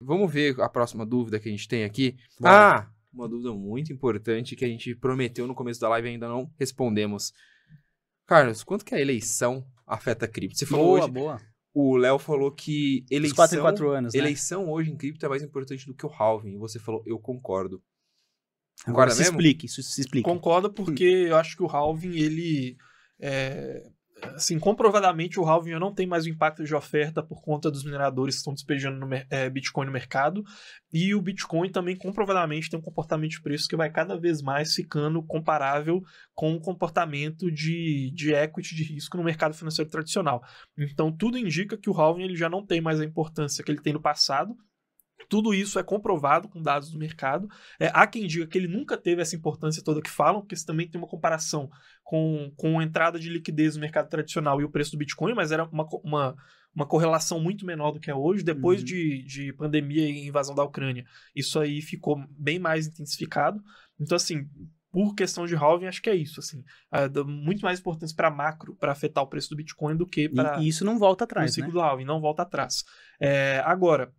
Vamos ver a próxima dúvida que a gente tem aqui. Bora. Ah, ah, uma dúvida muito importante que a gente prometeu no começo da live e ainda não respondemos. Carlos, quanto que a eleição afeta a cripto? Você falou boa, hoje, boa. O Léo falou que eleição, Os quatro em quatro anos, né? eleição hoje em cripto é mais importante do que o halving. E você falou, eu concordo. Agora, Agora se mesmo? explique, isso se explique. Concordo porque eu acho que o halving ele é, assim, comprovadamente o halving já não tem mais o impacto de oferta por conta dos mineradores que estão despejando no, é, Bitcoin no mercado. E o Bitcoin também comprovadamente tem um comportamento de preço que vai cada vez mais ficando comparável com o comportamento de, de equity de risco no mercado financeiro tradicional. Então tudo indica que o halving ele já não tem mais a importância que ele tem no passado tudo isso é comprovado com dados do mercado. É, há quem diga que ele nunca teve essa importância toda que falam, porque isso também tem uma comparação com, com a entrada de liquidez no mercado tradicional e o preço do Bitcoin, mas era uma, uma, uma correlação muito menor do que é hoje. Depois uhum. de, de pandemia e invasão da Ucrânia, isso aí ficou bem mais intensificado. Então, assim, por questão de halving, acho que é isso, assim. É muito mais importância para macro, para afetar o preço do Bitcoin do que para... E isso não volta atrás, O ciclo né? do halving não volta atrás. É, agora,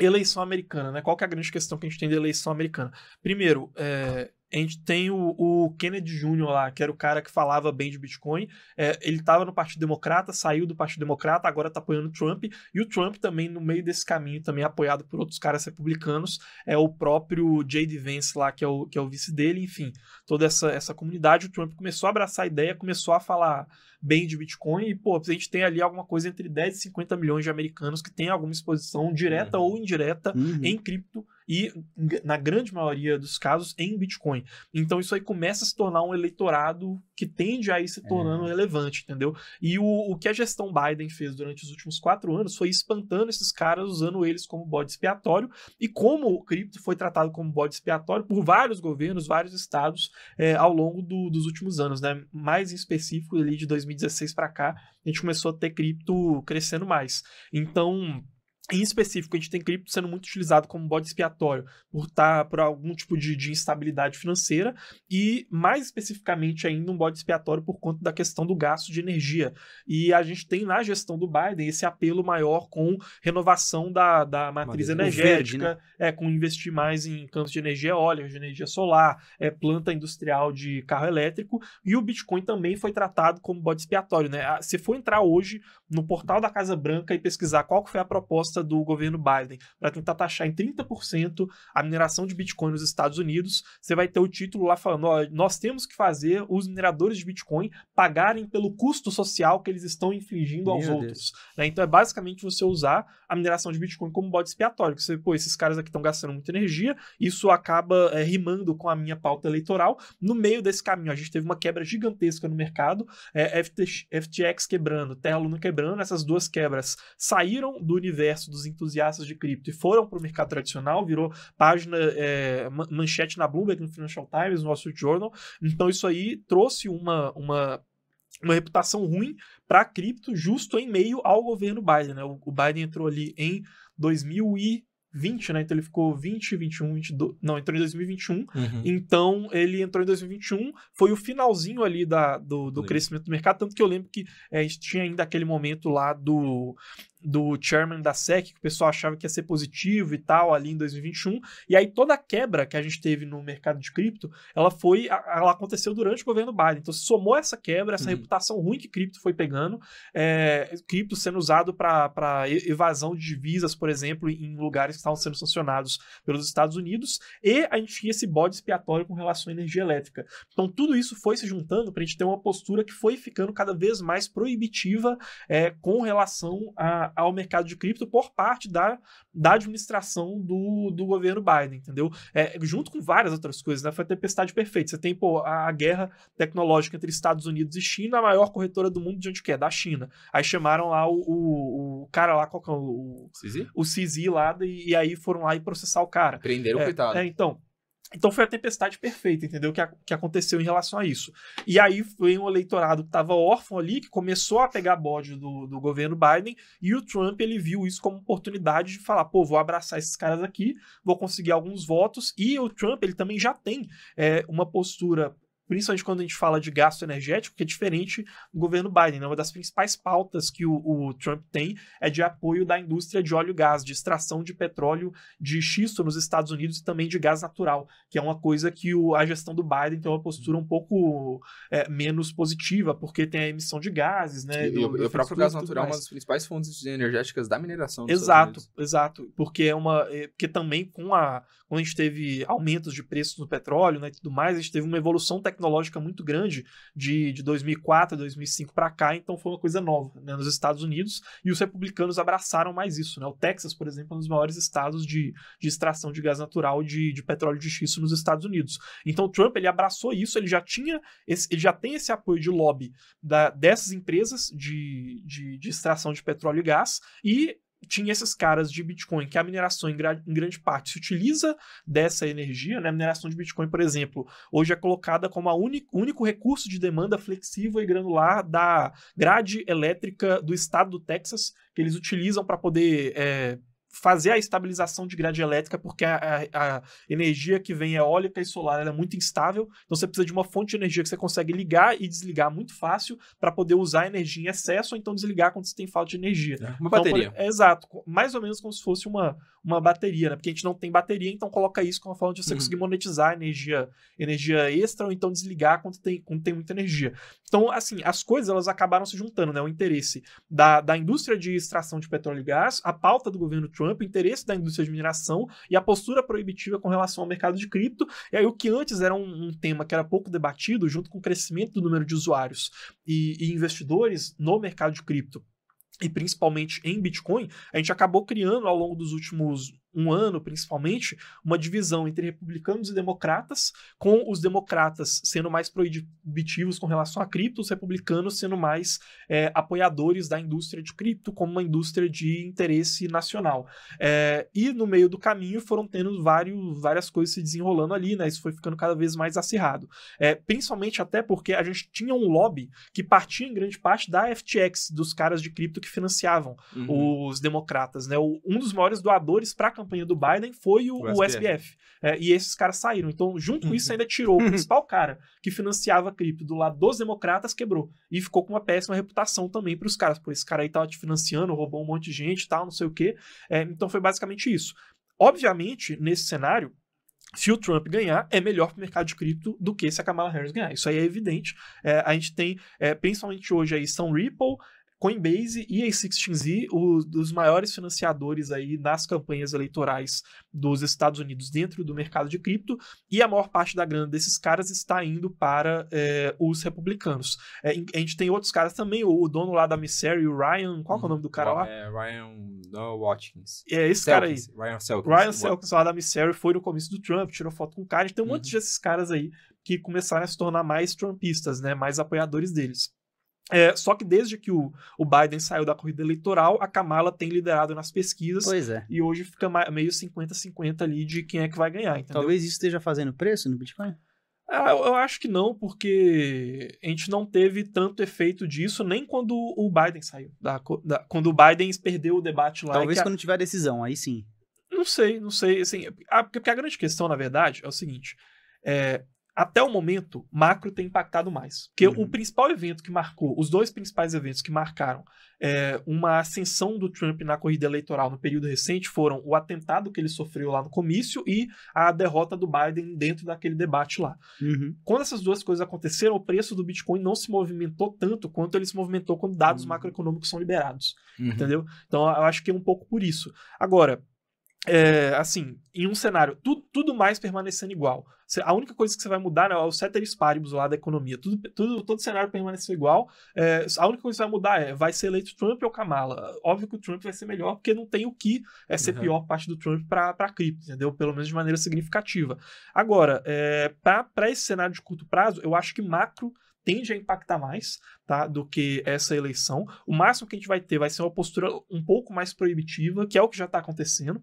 eleição americana, né? Qual é a grande questão que a gente tem da eleição americana? Primeiro, é, a gente tem o, o Kennedy Jr. lá, que era o cara que falava bem de Bitcoin. É, ele estava no Partido Democrata, saiu do Partido Democrata, agora está apoiando o Trump. E o Trump também, no meio desse caminho, também apoiado por outros caras republicanos, é o próprio J.D. Vance lá, que é o, que é o vice dele. Enfim, toda essa, essa comunidade, o Trump começou a abraçar a ideia, começou a falar bem de Bitcoin. E, pô, a gente tem ali alguma coisa entre 10 e 50 milhões de americanos que tem alguma exposição direta uhum. ou indireta uhum. em cripto e na grande maioria dos casos em Bitcoin. Então isso aí começa a se tornar um eleitorado que tende a ir se tornando é. relevante, entendeu? E o, o que a gestão Biden fez durante os últimos quatro anos foi espantando esses caras, usando eles como bode expiatório e como o cripto foi tratado como bode expiatório por vários governos, vários estados é, ao longo do, dos últimos anos, né? Mais em específico ali de 2016 para cá, a gente começou a ter cripto crescendo mais. Então, em específico, a gente tem cripto sendo muito utilizado como bode expiatório por estar tá, por algum tipo de, de, instabilidade financeira e, mais especificamente, ainda um bode expiatório por conta da questão do gasto de energia. E a gente tem na gestão do Biden esse apelo maior com renovação da, da matriz energética, verde, né? é, com investir mais em campos de energia eólica, de energia solar, é, planta industrial de carro elétrico. E o Bitcoin também foi tratado como bode expiatório. Né? Ah, se for entrar hoje no portal da Casa Branca e pesquisar qual foi a proposta proposta do governo Biden para tentar taxar em 30% a mineração de Bitcoin nos Estados Unidos, você vai ter o título lá falando: ó, nós temos que fazer os mineradores de Bitcoin pagarem pelo custo social que eles estão infligindo aos Meu outros. Né? Então é basicamente você usar a mineração de Bitcoin como bode expiatório. Que você, pô, esses caras aqui estão gastando muita energia, isso acaba é, rimando com a minha pauta eleitoral. No meio desse caminho, a gente teve uma quebra gigantesca no mercado, é, FTX quebrando, Terra Luna quebrando, essas duas quebras saíram do universo dos entusiastas de cripto e foram para o mercado tradicional, virou página, é, manchete na Bloomberg, no Financial Times, no Wall Street Journal. Então isso aí trouxe uma, uma uma reputação ruim para cripto, justo em meio ao governo Biden. Né? O, Biden entrou ali em 2020, né? Então ele ficou 20, 21, 22. Não, entrou em 2021. Uhum. Então ele entrou em 2021, foi o finalzinho ali da, do, do crescimento do mercado. Tanto que eu lembro que é, a gente tinha ainda aquele momento lá do do chairman da SEC, que o pessoal achava que ia ser positivo e tal, ali em 2021. E aí toda a quebra que a gente teve no mercado de cripto, ela foi, ela aconteceu durante o governo Biden. Então, se somou essa quebra, essa uhum. reputação ruim que cripto foi pegando, é, cripto sendo usado para evasão de divisas, por exemplo, em lugares que estavam sendo sancionados pelos Estados Unidos, e a gente tinha esse bode expiatório com relação à energia elétrica. Então, tudo isso foi se juntando para a gente ter uma postura que foi ficando cada vez mais proibitiva é, com relação a ao mercado de cripto por parte da, da administração do, do governo Biden, entendeu? É, junto com várias outras coisas, né? Foi a tempestade perfeita. Você tem, pô, a, a guerra tecnológica entre Estados Unidos e China, a maior corretora do mundo de onde que é? Da China. Aí chamaram lá o, o, o cara lá, qual que é o... O Cizi? O Cizi lá, e, e, aí foram lá e processar o cara. Prenderam, é, coitado. É, então... Então foi a tempestade perfeita, entendeu? Que, a, que aconteceu em relação a isso. E aí foi um eleitorado que estava órfão ali, que começou a pegar bode do, do governo Biden, e o Trump ele viu isso como oportunidade de falar: pô, vou abraçar esses caras aqui, vou conseguir alguns votos. E o Trump ele também já tem é, uma postura principalmente quando a gente fala de gasto energético, que é diferente do governo Biden. Né? Uma das principais pautas que o, o, Trump tem é de apoio da indústria de óleo e gás, de extração de petróleo de xisto nos Estados Unidos e também de gás natural, que é uma coisa que o, a gestão do Biden tem uma postura um pouco é, menos positiva, porque tem a emissão de gases, né? Do, é e, o, o próprio gás natural é uma das principais fontes energéticas da mineração. Exato, exato. Porque é uma. É, porque também com a. Quando a gente teve aumentos de preços no petróleo né, e tudo mais, a gente teve uma evolução tecnológica tecnológica muito grande de, de 2004, 2005 para cá, então foi uma coisa nova né, nos Estados Unidos e os republicanos abraçaram mais isso. Né? O Texas, por exemplo, é um dos maiores estados de, de extração de gás natural, de, de petróleo de xisto nos Estados Unidos. Então o Trump ele abraçou isso, ele já tinha, esse, ele já tem esse apoio de lobby da, dessas empresas de, de, de extração de petróleo e gás e tinha esses caras de Bitcoin, que a mineração em, em, grande parte se utiliza dessa energia, né? A mineração de Bitcoin, por exemplo, hoje é colocada como o único recurso de demanda flexível e granular da grade elétrica do estado do Texas, que eles utilizam para poder é, fazer a estabilização de grade elétrica, porque a, a, a energia que vem é eólica e solar é muito instável, então você precisa de uma fonte de energia que você consegue ligar e desligar muito fácil para poder usar a energia em excesso ou então desligar quando você tem falta de energia. É, uma então, bateria. é, exato, mais ou menos como se fosse uma, uma bateria, né? Porque a gente não tem bateria, então coloca isso como uma forma de você uhum. conseguir monetizar energia, energia extra ou então desligar quando tem, quando tem muita energia. Então, assim, as coisas elas acabaram se juntando, né? O interesse da, da indústria de extração de petróleo e gás, a pauta do governo Trump Trump, o interesse da indústria de mineração e a postura proibitiva com relação ao mercado de cripto. E aí, o que antes era um, um tema que era pouco debatido, junto com o crescimento do número de usuários e, e investidores no mercado de cripto e principalmente em Bitcoin, a gente acabou criando ao longo dos últimos um ano, principalmente, uma divisão entre republicanos e democratas, com os democratas sendo mais proibitivos com relação a cripto, os republicanos sendo mais é, apoiadores da indústria de cripto como uma indústria de interesse nacional. É, e no meio do caminho foram tendo vários, várias coisas se desenrolando ali, né? Isso foi ficando cada vez mais acirrado. É, principalmente até porque a gente tinha um lobby que partia em grande parte da FTX, dos caras de cripto que financiavam uhum. os democratas, né? O, um dos maiores doadores para campanha do Biden foi o, o SBF. É, e esses caras saíram. Então, junto com isso, uhum. ainda tirou o uhum. principal cara que financiava a cripto do lado dos democratas, quebrou. E ficou com uma péssima reputação também para os caras. Por esse cara aí tava te financiando, roubou um monte de gente e tal, não sei o quê. É, então, foi basicamente isso. Obviamente, nesse cenário, se o Trump ganhar, é melhor para o mercado de cripto do que se a Kamala Harris ganhar. Isso aí é evidente. É, a gente tem, é, principalmente hoje, aí, são Ripple, Coinbase e A16Z, os, os maiores financiadores aí nas campanhas eleitorais dos Estados Unidos dentro do mercado de cripto, e a maior parte da grana desses caras está indo para é, os republicanos. É, a gente tem outros caras também, o dono lá da Missouri, o Ryan, qual que é o hum, nome do cara lá? É, Ryan no, Watkins. É, esse Selkins, cara aí. Ryan Selkins. Ryan Selkins lá da Missouri foi no começo do Trump, tirou foto com o cara, a gente tem um uhum. monte desses caras aí que começaram a se tornar mais trumpistas, né, mais apoiadores deles. É, só que desde que o, o, Biden saiu da corrida eleitoral, a Kamala tem liderado nas pesquisas. Pois é. E hoje fica meio 50-50 ali de quem é que vai ganhar. Entendeu? Talvez isso esteja fazendo preço no Bitcoin? É, eu, eu acho que não, porque a gente não teve tanto efeito disso nem quando o Biden saiu. Da, da, quando o Biden perdeu o debate lá. Talvez quando a... tiver decisão, aí sim. Não sei, não sei. Assim, a, porque a grande questão, na verdade, é o seguinte: é, até o momento, macro tem impactado mais. Porque uhum. o principal evento que marcou, os dois principais eventos que marcaram é, uma ascensão do Trump na corrida eleitoral no período recente foram o atentado que ele sofreu lá no comício e a derrota do Biden dentro daquele debate lá. Uhum. Quando essas duas coisas aconteceram, o preço do Bitcoin não se movimentou tanto quanto ele se movimentou quando dados uhum. macroeconômicos são liberados. Uhum. Entendeu? Então, eu acho que é um pouco por isso. Agora, é, assim, em um cenário, tudo, tudo mais permanecendo igual. A única coisa que você vai mudar né, é o ceteris paribus lá da economia. Tudo, tudo, todo cenário permaneceu igual. É, a única coisa que vai mudar é vai ser eleito Trump ou Kamala. Óbvio que o Trump vai ser melhor, porque não tem o que é ser uhum. pior parte do Trump para a cripto, entendeu? Pelo menos de maneira significativa. Agora, é, para esse cenário de curto prazo, eu acho que macro tende a impactar mais tá, do que essa eleição. O máximo que a gente vai ter vai ser uma postura um pouco mais proibitiva, que é o que já está acontecendo.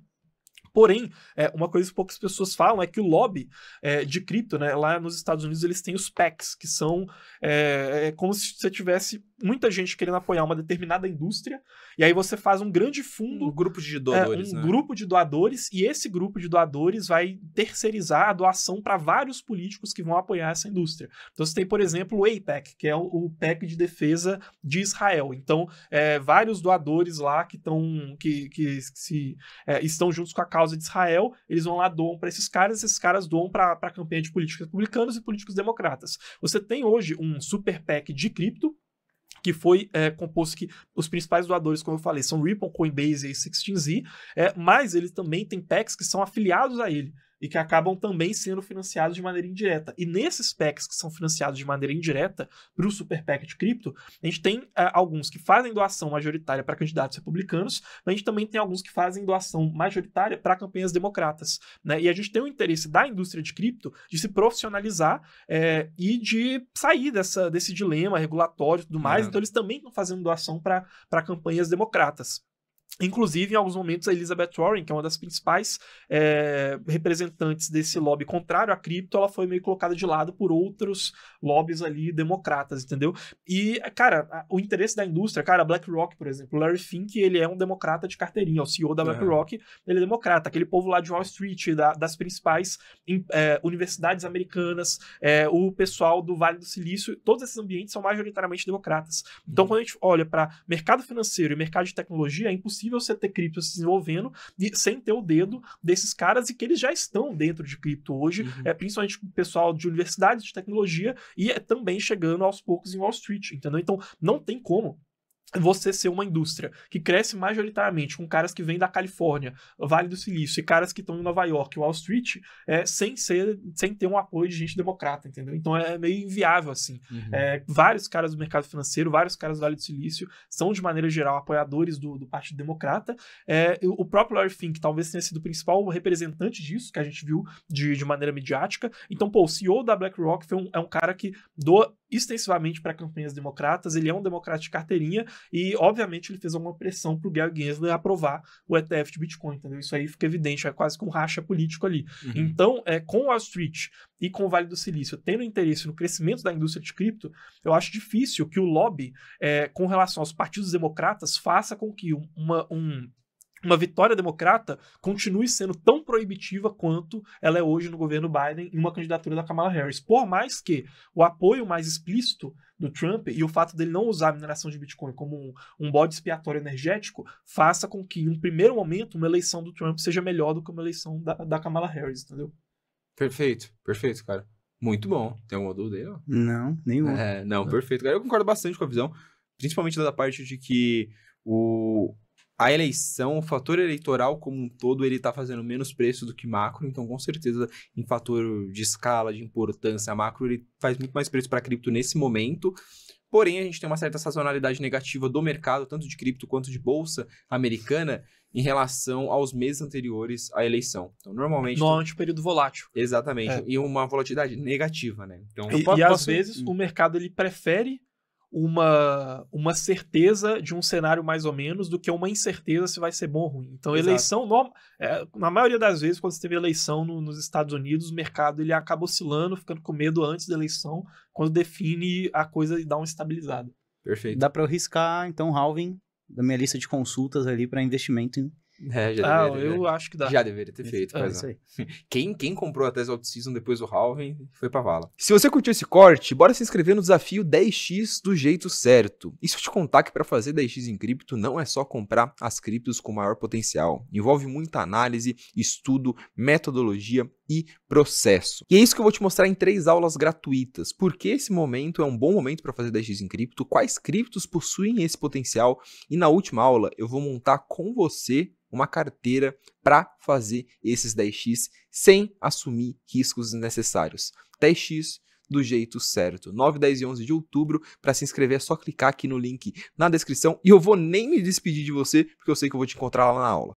Porém, é, uma coisa que poucas pessoas falam é que o lobby é, de cripto, né, lá nos Estados Unidos, eles têm os PACs, que são é, é, como se você tivesse muita gente querendo apoiar uma determinada indústria, e aí você faz um grande fundo. Um grupo de é, doadores. É, um né? grupo de doadores, e esse grupo de doadores vai terceirizar a doação para vários políticos que vão apoiar essa indústria. Então você tem, por exemplo, o APEC, que é o, o PEC de defesa de Israel. Então, é, vários doadores lá que, tão, que, que, que se, é, estão juntos com a causa de Israel, eles vão lá, doam para esses caras, esses caras doam para a campanha de políticos republicanos e políticos democratas. Você tem hoje um super PEC de cripto, que foi é, composto que os principais doadores, como eu falei, são Ripple, Coinbase e 16Z, é, mas eles também têm PECs que são afiliados a ele e que acabam também sendo financiados de maneira indireta. E nesses PECs que são financiados de maneira indireta para o Super PEC de cripto, a gente tem uh, alguns que fazem doação majoritária para candidatos republicanos, mas a gente também tem alguns que fazem doação majoritária para campanhas democratas. Né? E a gente tem o interesse da indústria de cripto de se profissionalizar é, e de sair dessa, desse dilema regulatório e tudo mais, é. então eles também estão fazendo doação para campanhas democratas. Inclusive, em alguns momentos, a Elizabeth Warren, que é uma das principais é, representantes desse lobby contrário à cripto, ela foi meio colocada de lado por outros lobbies ali democratas, entendeu? E, cara, o interesse da indústria, cara, BlackRock, por exemplo, Larry Fink, ele é um democrata de carteirinha, o CEO da BlackRock, ele é democrata. Aquele povo lá de Wall Street, da, das principais é, universidades americanas, é, o pessoal do Vale do Silício, todos esses ambientes são majoritariamente democratas. Então, uhum. quando a gente olha para mercado financeiro e mercado de tecnologia, é impossível possível você ter cripto se desenvolvendo e, sem ter o dedo desses caras e que eles já estão dentro de cripto hoje, uhum. é, principalmente o pessoal de universidades de tecnologia e é também chegando aos poucos em Wall Street, entendeu? Então, não tem como você ser uma indústria que cresce majoritariamente com caras que vêm da Califórnia, Vale do Silício e caras que estão em Nova York, Wall Street, é, sem ser, sem ter um apoio de gente democrata, entendeu? Então é meio inviável assim. Uhum. É, vários caras do mercado financeiro, vários caras do Vale do Silício são de maneira geral apoiadores do, do Partido Democrata. É, o próprio Larry Fink talvez tenha sido o principal representante disso que a gente viu de, de maneira midiática. Então, pô, o CEO da BlackRock um, é um cara que doa extensivamente para campanhas democratas, ele é um democrata de carteirinha e, obviamente, ele fez alguma pressão para o Gary Gensler aprovar o ETF de Bitcoin, entendeu? Isso aí fica evidente, é quase que um racha político ali. Uhum. Então, é, com Wall Street e com o Vale do Silício tendo interesse no crescimento da indústria de cripto, eu acho difícil que o lobby é, com relação aos partidos democratas faça com que uma, um uma vitória democrata continue sendo tão proibitiva quanto ela é hoje no governo Biden em uma candidatura da Kamala Harris. Por mais que o apoio mais explícito do Trump e o fato dele não usar a mineração de Bitcoin como um, um bode expiatório energético faça com que, em um primeiro momento, uma eleição do Trump seja melhor do que uma eleição da, da Kamala Harris, entendeu? Perfeito, perfeito, cara. Muito bom. Tem alguma dúvida aí? Ó? Não, nenhuma. É, não, não, perfeito. Cara, eu concordo bastante com a visão, principalmente da parte de que o, a eleição, o fator eleitoral como um todo, ele está fazendo menos preço do que macro, então com certeza em fator de escala, de importância, a macro ele faz muito mais preço para cripto nesse momento. Porém, a gente tem uma certa sazonalidade negativa do mercado, tanto de cripto quanto de bolsa americana, em relação aos meses anteriores à eleição. Então, normalmente. no é um período volátil. Exatamente. É. E uma volatilidade negativa, né? Então, e, posso, e às posso... vezes hum. o mercado ele prefere uma, uma certeza de um cenário mais ou menos do que uma incerteza se vai ser bom ou ruim. Então, Exato. eleição, no, é, na maioria das vezes, quando você teve eleição no, nos Estados Unidos, o mercado ele acaba oscilando, ficando com medo antes da eleição, quando define a coisa e dá uma estabilizada. Perfeito. Dá para eu riscar, então, halving da minha lista de consultas ali para investimento em é, já ah, deveria, eu acho que dá. Já deveria ter é, feito. É, é. Quem, quem comprou a tese Out season depois do Halving foi pra vala. Se você curtiu esse corte, bora se inscrever no desafio 10x do jeito certo. E te contar que para fazer 10x em cripto não é só comprar as criptos com maior potencial. Envolve muita análise, estudo, metodologia e processo. E é isso que eu vou te mostrar em três aulas gratuitas. Por que esse momento é um bom momento para fazer 10x em cripto? Quais criptos possuem esse potencial? E na última aula eu vou montar com você uma carteira para fazer esses 10x sem assumir riscos desnecessários. 10x do jeito certo. 9, 10 e 11 de outubro. Para se inscrever é só clicar aqui no link na descrição. E eu vou nem me despedir de você, porque eu sei que eu vou te encontrar lá na aula.